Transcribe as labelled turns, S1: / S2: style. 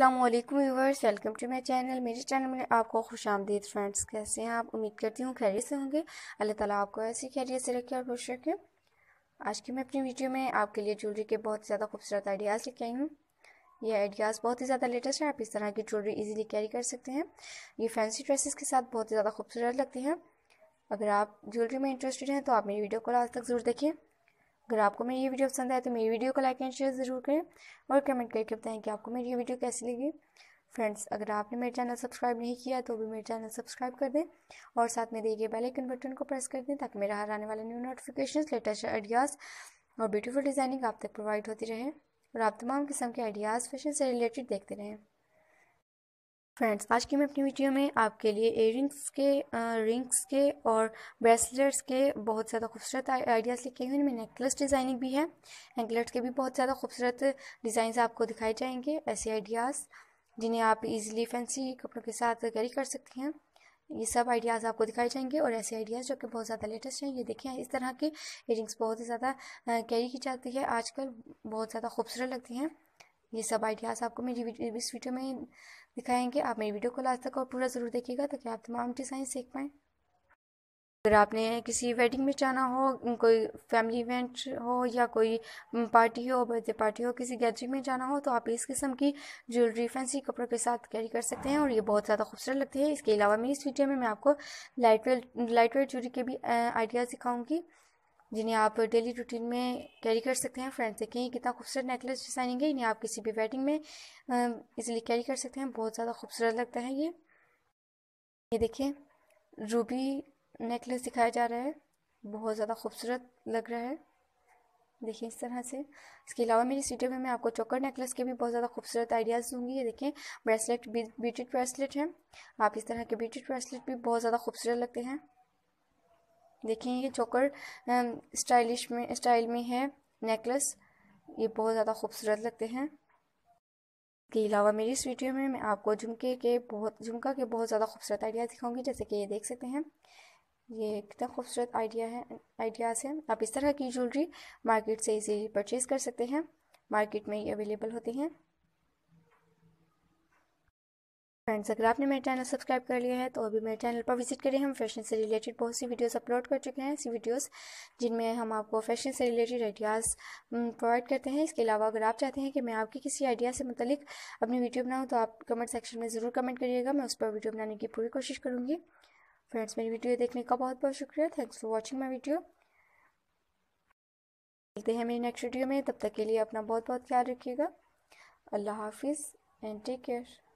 S1: अस्सलाम वालेकुम welcome to my channel मेरे चैनल में आपको खुश आमदीद फ्रेंड्स कैसे हैं आप उम्मीद करती हूँ खैरियत से होंगे अल्लाह ताला आपको ऐसी खैरियत से रखे और खुश रखे आज की मैं अपनी वीडियो में आपके लिए ज्वेलरी के बहुत ज़्यादा खूबसूरत आइडियाज़ लेके आई हूँ ये आइडियाज़ बहुत ही ज़्यादा लेटेस्ट है आप इस तरह की ज्वेलरी ईजिली कैरी कर सकते हैं ये फैंसी ड्रेसेस के साथ बहुत ही ज़्यादा खूबसूरत लगती हैं अगर आप ज्वेलरी में इंटरेस्टेड हैं तो आप मेरी वीडियो को लास्ट तक ज़रूर देखें अगर आपको मेरी ये वीडियो पसंद आए तो मेरी वीडियो को लाइक एंड शेयर ज़रूर करें और कमेंट करके बताएं कि आपको मेरी ये वीडियो कैसी लगी फ्रेंड्स अगर आपने मेरे चैनल सब्सक्राइब नहीं किया तो भी मेरे चैनल सब्सक्राइब कर दें और साथ में दिए गए बेल आइकन बटन को प्रेस कर दें ताकि मेरा हर आने वाले न्यू नोटिफिकेशन लेटेस्ट आइडियाज़ और ब्यूटीफुल डिज़ाइनिंग आप तक प्रोवाइड होती रहे और आप तमाम किस्म के आइडियाज़ फैशन से रिलेटेड देखते रहें फ्रेंड्स आज की मैं अपनी वीडियो में आपके लिए एयरिंग्स के रिंग्स के और ब्रेसलेट्स के बहुत ज़्यादा खूबसूरत आइडियाज़ लिखे हुए इनमें नेकलेस डिज़ाइनिंग भी है नेकलेट्स के भी बहुत ज़्यादा खूबसूरत डिज़ाइन आपको दिखाए जाएंगे ऐसे आइडियाज़ जिन्हें आप इजीली फैंसी कपड़ों के साथ कैरी कर सकते हैं ये सब आइडियाज़ आपको दिखाए जाएंगे और ऐसे आइडियाज़ जो कि बहुत ज़्यादा लेटेस्ट हैं ये देखें इस तरह के एयरिंग्स बहुत ही ज़्यादा कैरी की जाती है आजकल बहुत ज़्यादा खूबसूरत लगती हैं ये सब आइडियाज़ आपको मेरी इस वीडियो में दिखाएंगे आप मेरी वीडियो को लास्ट तक और पूरा ज़रूर देखिएगा ताकि आप तमाम डिज़ाइन सीख पाएँ अगर आपने किसी वेडिंग में जाना हो कोई फैमिली इवेंट हो या कोई पार्टी हो बर्थडे पार्टी हो किसी गैदरिंग में जाना हो तो आप इस किस्म की ज्वेलरी फैंसी कपड़ों के साथ कैरी कर सकते हैं और ये बहुत ज़्यादा खूबसूरत लगती है इसके अलावा मेरी इस वीडियो में मैं आपको light weight light weight jewellery के भी आइडियाज़ दिखाऊँगी जिन्हें आप डेली रूटीन में कैरी कर सकते हैं फ्रेंड्स देखें कितना खूबसूरत नेकलेस डिज़ाइनिंग है इन्हें आप किसी भी वेडिंग में इजीली कैरी कर सकते हैं बहुत ज़्यादा खूबसूरत लगता है ये ये देखिए रूबी नेकलेस दिखाया जा रहा है बहुत ज़्यादा खूबसूरत लग रहा है देखिए इस तरह से इसके अलावा मेरी इस में मैं आपको चोकर नेकलेस के भी बहुत ज़्यादा खूबसूरत आइडियाज़ दूंगी ये देखें ब्रेसलेट बीटेड ब्रेसलेट है आप इस तरह के बीटेड ब्रेसलेट भी बहुत ज़्यादा खूबसूरत लगते हैं देखिए ये चोकर स्टाइलिश में स्टाइल में है नेकलेस ये बहुत ज़्यादा खूबसूरत लगते हैं इसके अलावा मेरी इस वीडियो में मैं आपको झुमके के बहुत झुमका के बहुत ज़्यादा खूबसूरत आइडिया दिखाऊंगी जैसे कि ये देख सकते हैं ये कितना खूबसूरत आइडिया है आइडियाज़ हैं आप इस तरह की ज्वेलरी मार्केट से इजीली परचेज़ कर सकते हैं मार्केट में ये अवेलेबल होती हैं फ्रेंड्स अगर आपने मेरे चैनल सब्सक्राइब कर लिया है तो अभी मेरे चैनल पर विजिट करें हम फैशन से रिलेटेड बहुत सी वीडियोस अपलोड कर चुके हैं ऐसी वीडियोस जिनमें हम आपको फैशन से रिलेटेड आइडियाज़ प्रोवाइड करते हैं इसके अलावा अगर आप चाहते हैं कि मैं आपकी किसी आइडिया से मतलब अपनी वीडियो बनाऊँ तो आप कमेंट सेक्शन में ज़रूर कमेंट करिएगा मैं उस पर वीडियो बनाने की पूरी कोशिश करूँगी फ्रेंड्स मेरी वीडियो देखने का बहुत बहुत शुक्रिया thanks for watching my video मिलते हैं मेरी नेक्स्ट वीडियो में तब तक के लिए अपना बहुत बहुत ख्याल रखिएगा अल्लाह हाफिज़ एंड टेक केयर